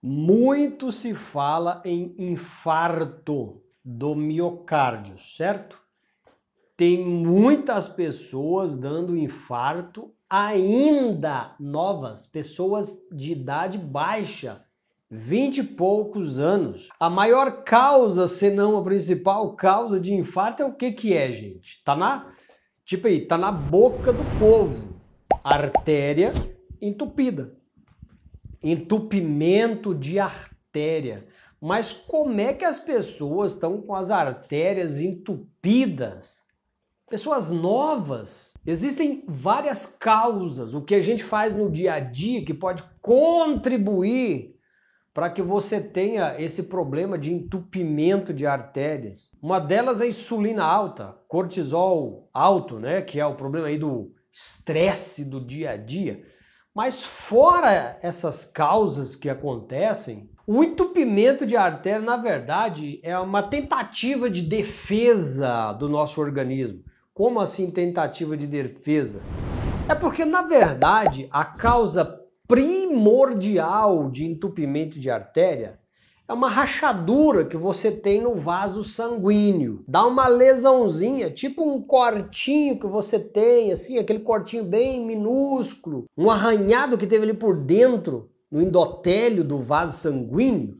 Muito se fala em infarto do miocárdio, certo? Tem muitas pessoas dando infarto ainda novas, pessoas de idade baixa, vinte e poucos anos. A maior causa, se não a principal causa de infarto é o que que é, gente? Tá na tipo aí, tá na boca do povo. Artéria entupida entupimento de artéria. Mas como é que as pessoas estão com as artérias entupidas? Pessoas novas. Existem várias causas, o que a gente faz no dia a dia que pode contribuir para que você tenha esse problema de entupimento de artérias. Uma delas é insulina alta, cortisol alto, né, que é o problema aí do estresse do dia a dia. Mas fora essas causas que acontecem, o entupimento de artéria, na verdade, é uma tentativa de defesa do nosso organismo. Como assim tentativa de defesa? É porque, na verdade, a causa primordial de entupimento de artéria é uma rachadura que você tem no vaso sanguíneo. Dá uma lesãozinha, tipo um cortinho que você tem, assim, aquele cortinho bem minúsculo, um arranhado que teve ali por dentro, no endotélio do vaso sanguíneo.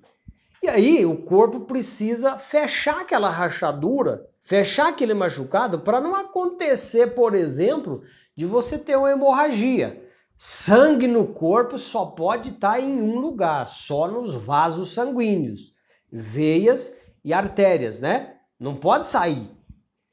E aí o corpo precisa fechar aquela rachadura, fechar aquele machucado para não acontecer, por exemplo, de você ter uma hemorragia. Sangue no corpo só pode estar tá em um lugar, só nos vasos sanguíneos, veias e artérias, né? Não pode sair.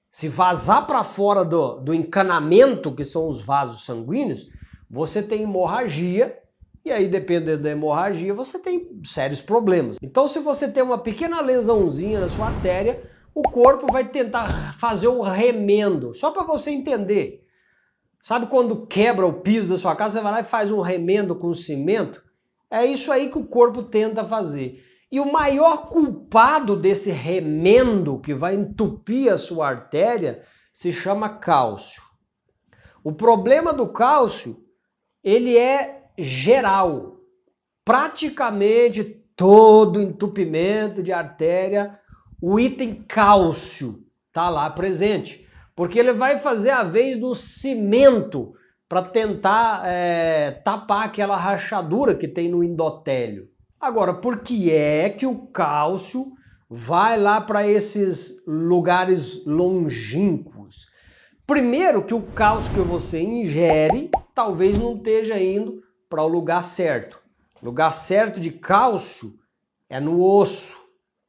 Se vazar para fora do, do encanamento, que são os vasos sanguíneos, você tem hemorragia, e aí, dependendo da hemorragia, você tem sérios problemas. Então, se você tem uma pequena lesãozinha na sua artéria, o corpo vai tentar fazer um remendo, só para você entender. Sabe quando quebra o piso da sua casa, você vai lá e faz um remendo com cimento? É isso aí que o corpo tenta fazer. E o maior culpado desse remendo que vai entupir a sua artéria se chama cálcio. O problema do cálcio, ele é geral. Praticamente todo entupimento de artéria, o item cálcio está lá presente porque ele vai fazer a vez do cimento para tentar é, tapar aquela rachadura que tem no endotélio. Agora, por que é que o cálcio vai lá para esses lugares longínquos? Primeiro que o cálcio que você ingere talvez não esteja indo para o lugar certo. O lugar certo de cálcio é no osso.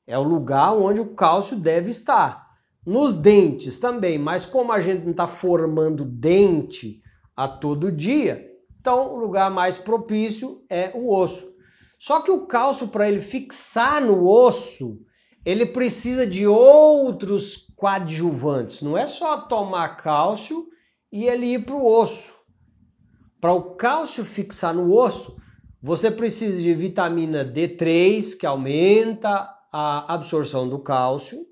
É o lugar onde o cálcio deve estar. Nos dentes também, mas como a gente não está formando dente a todo dia, então o lugar mais propício é o osso. Só que o cálcio, para ele fixar no osso, ele precisa de outros coadjuvantes. Não é só tomar cálcio e ele ir para o osso. Para o cálcio fixar no osso, você precisa de vitamina D3, que aumenta a absorção do cálcio.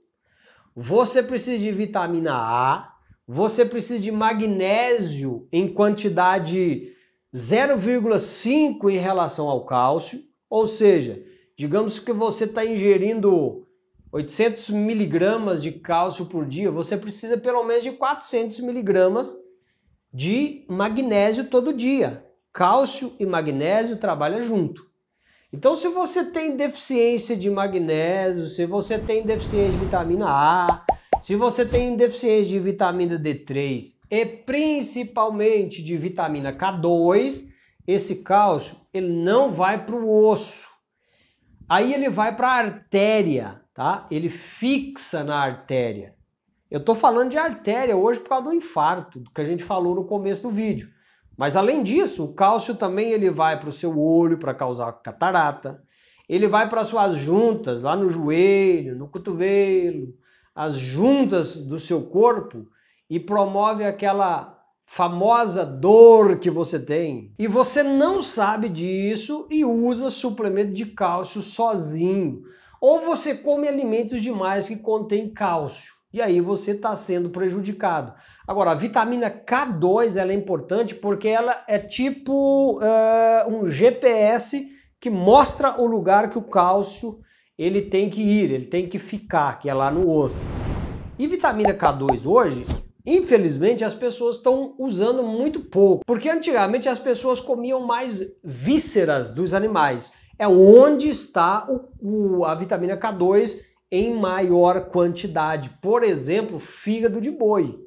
Você precisa de vitamina A, você precisa de magnésio em quantidade 0,5 em relação ao cálcio, ou seja, digamos que você está ingerindo 800 miligramas de cálcio por dia, você precisa pelo menos de 400 miligramas de magnésio todo dia. Cálcio e magnésio trabalham junto. Então, se você tem deficiência de magnésio, se você tem deficiência de vitamina A, se você tem deficiência de vitamina D3 e principalmente de vitamina K2, esse cálcio ele não vai para o osso. Aí ele vai para a artéria, tá? Ele fixa na artéria. Eu estou falando de artéria hoje por causa do infarto, que a gente falou no começo do vídeo. Mas além disso, o cálcio também ele vai para o seu olho para causar catarata, ele vai para as suas juntas, lá no joelho, no cotovelo, as juntas do seu corpo e promove aquela famosa dor que você tem. E você não sabe disso e usa suplemento de cálcio sozinho. Ou você come alimentos demais que contêm cálcio. E aí você está sendo prejudicado. Agora, a vitamina K2 ela é importante porque ela é tipo uh, um GPS que mostra o lugar que o cálcio ele tem que ir, ele tem que ficar, que é lá no osso. E vitamina K2 hoje, infelizmente, as pessoas estão usando muito pouco, porque antigamente as pessoas comiam mais vísceras dos animais. É onde está o, o, a vitamina K2 em maior quantidade. Por exemplo, fígado de boi.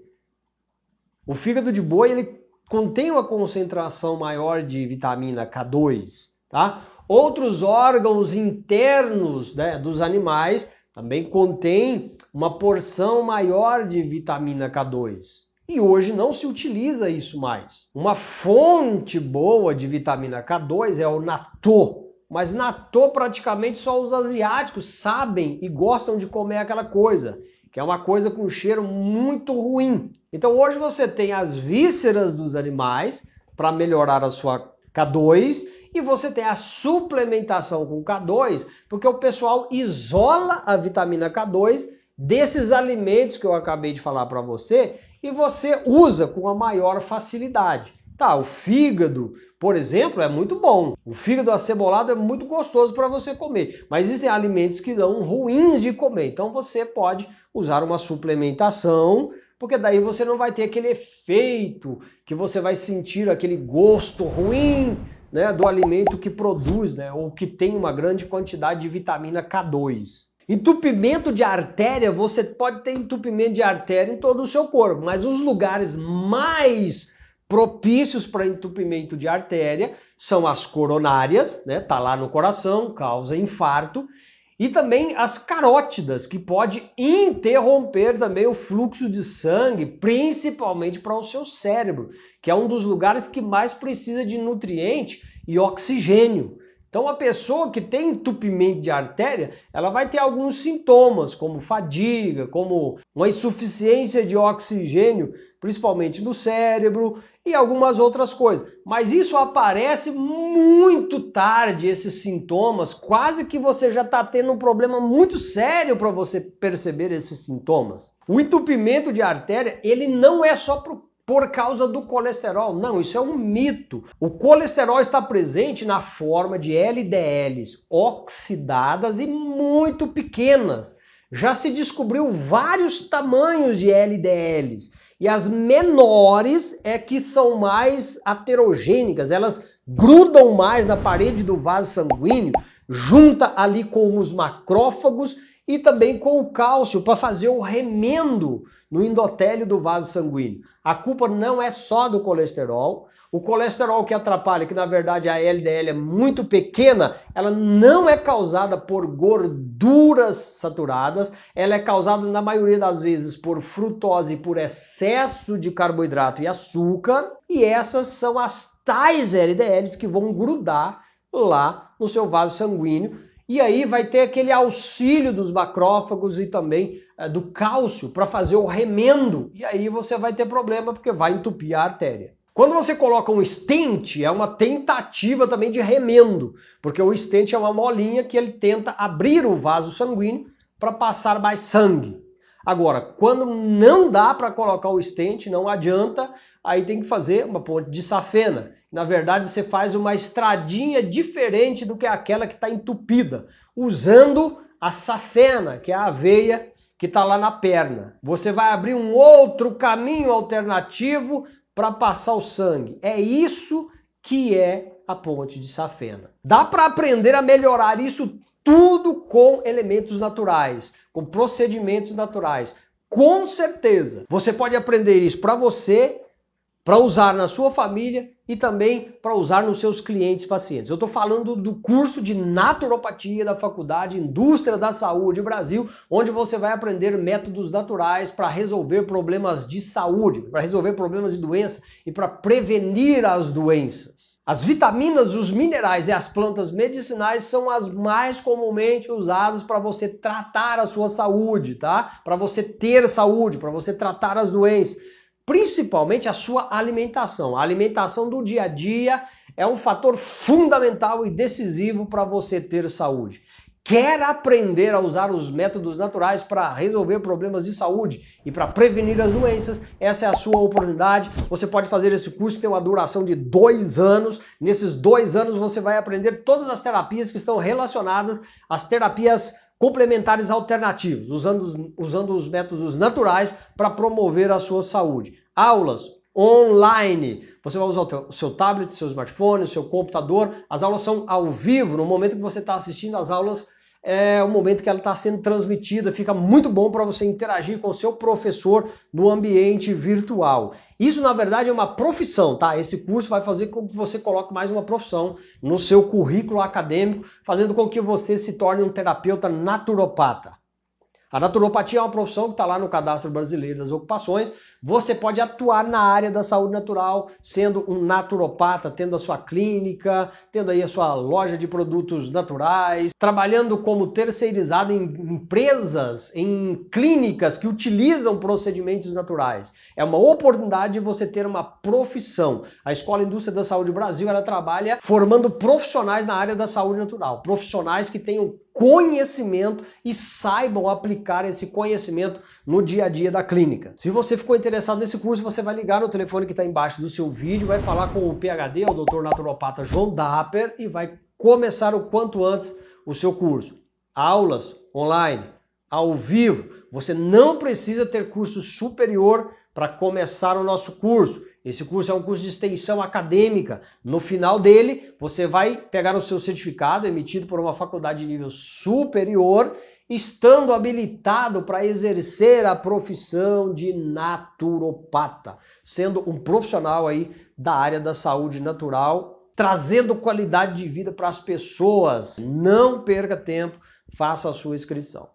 O fígado de boi ele contém uma concentração maior de vitamina K2, tá? Outros órgãos internos né, dos animais também contém uma porção maior de vitamina K2. E hoje não se utiliza isso mais. Uma fonte boa de vitamina K2 é o natô, mas na Natô praticamente só os asiáticos sabem e gostam de comer aquela coisa, que é uma coisa com um cheiro muito ruim. Então hoje você tem as vísceras dos animais para melhorar a sua K2 e você tem a suplementação com K2, porque o pessoal isola a vitamina K2 desses alimentos que eu acabei de falar para você e você usa com a maior facilidade. Tá, o fígado, por exemplo, é muito bom. O fígado acebolado é muito gostoso para você comer, mas existem alimentos que são ruins de comer. Então você pode usar uma suplementação, porque daí você não vai ter aquele efeito que você vai sentir aquele gosto ruim, né, do alimento que produz, né, ou que tem uma grande quantidade de vitamina K2. Entupimento de artéria, você pode ter entupimento de artéria em todo o seu corpo, mas os lugares mais propícios para entupimento de artéria são as coronárias, né? Tá lá no coração, causa infarto, e também as carótidas, que pode interromper também o fluxo de sangue, principalmente para o seu cérebro, que é um dos lugares que mais precisa de nutriente e oxigênio. Então, a pessoa que tem entupimento de artéria, ela vai ter alguns sintomas, como fadiga, como uma insuficiência de oxigênio, principalmente no cérebro e algumas outras coisas. Mas isso aparece muito tarde, esses sintomas. Quase que você já está tendo um problema muito sério para você perceber esses sintomas. O entupimento de artéria, ele não é só para o por causa do colesterol. Não, isso é um mito. O colesterol está presente na forma de LDLs oxidadas e muito pequenas. Já se descobriu vários tamanhos de LDLs e as menores é que são mais aterogênicas, elas grudam mais na parede do vaso sanguíneo, junta ali com os macrófagos e também com o cálcio para fazer o remendo no endotélio do vaso sanguíneo. A culpa não é só do colesterol. O colesterol que atrapalha, que na verdade a LDL é muito pequena, ela não é causada por gorduras saturadas, ela é causada na maioria das vezes por frutose, por excesso de carboidrato e açúcar, e essas são as tais LDLs que vão grudar lá no seu vaso sanguíneo e aí vai ter aquele auxílio dos macrófagos e também é, do cálcio para fazer o remendo. E aí você vai ter problema porque vai entupir a artéria. Quando você coloca um stent, é uma tentativa também de remendo, porque o stent é uma molinha que ele tenta abrir o vaso sanguíneo para passar mais sangue. Agora, quando não dá para colocar o stent, não adianta, aí tem que fazer uma ponte de safena. Na verdade, você faz uma estradinha diferente do que é aquela que está entupida, usando a safena, que é a aveia que está lá na perna. Você vai abrir um outro caminho alternativo para passar o sangue. É isso que é a ponte de safena. Dá para aprender a melhorar isso tudo com elementos naturais, com procedimentos naturais. Com certeza. Você pode aprender isso para você para usar na sua família e também para usar nos seus clientes pacientes. Eu estou falando do curso de naturopatia da Faculdade Indústria da Saúde Brasil, onde você vai aprender métodos naturais para resolver problemas de saúde, para resolver problemas de doença e para prevenir as doenças. As vitaminas, os minerais e as plantas medicinais são as mais comumente usadas para você tratar a sua saúde, tá? Para você ter saúde, para você tratar as doenças principalmente a sua alimentação. A alimentação do dia a dia é um fator fundamental e decisivo para você ter saúde quer aprender a usar os métodos naturais para resolver problemas de saúde e para prevenir as doenças, essa é a sua oportunidade. Você pode fazer esse curso que tem uma duração de dois anos. Nesses dois anos você vai aprender todas as terapias que estão relacionadas às terapias complementares alternativas, usando os, usando os métodos naturais para promover a sua saúde. Aulas, online. Você vai usar o seu tablet, seu smartphone, seu computador. As aulas são ao vivo, no momento que você está assistindo as aulas é o momento que ela está sendo transmitida, fica muito bom para você interagir com o seu professor no ambiente virtual. Isso, na verdade, é uma profissão, tá? Esse curso vai fazer com que você coloque mais uma profissão no seu currículo acadêmico, fazendo com que você se torne um terapeuta naturopata. A naturopatia é uma profissão que está lá no Cadastro Brasileiro das Ocupações, você pode atuar na área da saúde natural, sendo um naturopata, tendo a sua clínica, tendo aí a sua loja de produtos naturais, trabalhando como terceirizado em empresas, em clínicas que utilizam procedimentos naturais. É uma oportunidade de você ter uma profissão. A Escola Indústria da Saúde Brasil, ela trabalha formando profissionais na área da saúde natural, profissionais que tenham conhecimento e saibam aplicar esse conhecimento no dia a dia da clínica. Se você ficou interessado interessado nesse curso, você vai ligar no telefone que está embaixo do seu vídeo, vai falar com o PHD, o doutor naturopata João Dapper, e vai começar o quanto antes o seu curso. Aulas online, ao vivo. Você não precisa ter curso superior para começar o nosso curso. Esse curso é um curso de extensão acadêmica. No final dele, você vai pegar o seu certificado emitido por uma faculdade de nível superior estando habilitado para exercer a profissão de naturopata, sendo um profissional aí da área da saúde natural, trazendo qualidade de vida para as pessoas. Não perca tempo, faça a sua inscrição.